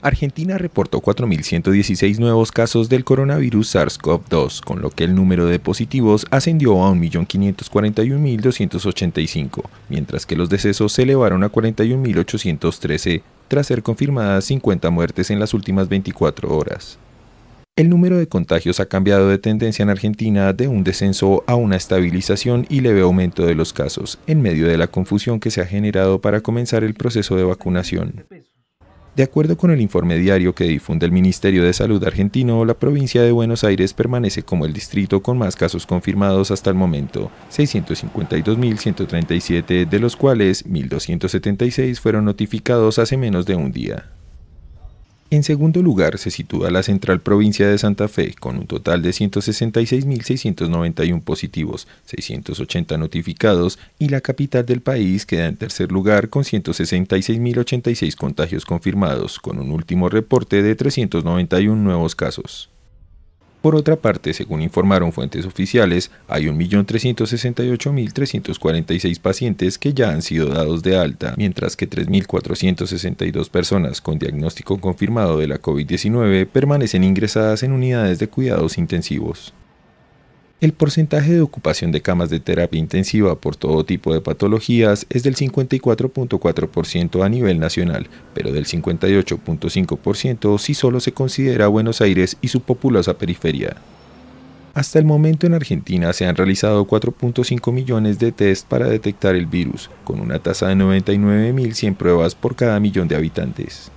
Argentina reportó 4.116 nuevos casos del coronavirus SARS-CoV-2, con lo que el número de positivos ascendió a 1.541.285, mientras que los decesos se elevaron a 41.813, tras ser confirmadas 50 muertes en las últimas 24 horas. El número de contagios ha cambiado de tendencia en Argentina de un descenso a una estabilización y leve aumento de los casos, en medio de la confusión que se ha generado para comenzar el proceso de vacunación. De acuerdo con el informe diario que difunde el Ministerio de Salud argentino, la provincia de Buenos Aires permanece como el distrito con más casos confirmados hasta el momento, 652.137, de los cuales 1.276 fueron notificados hace menos de un día. En segundo lugar se sitúa la central provincia de Santa Fe con un total de 166.691 positivos, 680 notificados y la capital del país queda en tercer lugar con 166.086 contagios confirmados, con un último reporte de 391 nuevos casos. Por otra parte, según informaron fuentes oficiales, hay 1.368.346 pacientes que ya han sido dados de alta, mientras que 3.462 personas con diagnóstico confirmado de la COVID-19 permanecen ingresadas en unidades de cuidados intensivos. El porcentaje de ocupación de camas de terapia intensiva por todo tipo de patologías es del 54.4% a nivel nacional, pero del 58.5% si solo se considera Buenos Aires y su populosa periferia. Hasta el momento en Argentina se han realizado 4.5 millones de test para detectar el virus, con una tasa de 99.100 pruebas por cada millón de habitantes.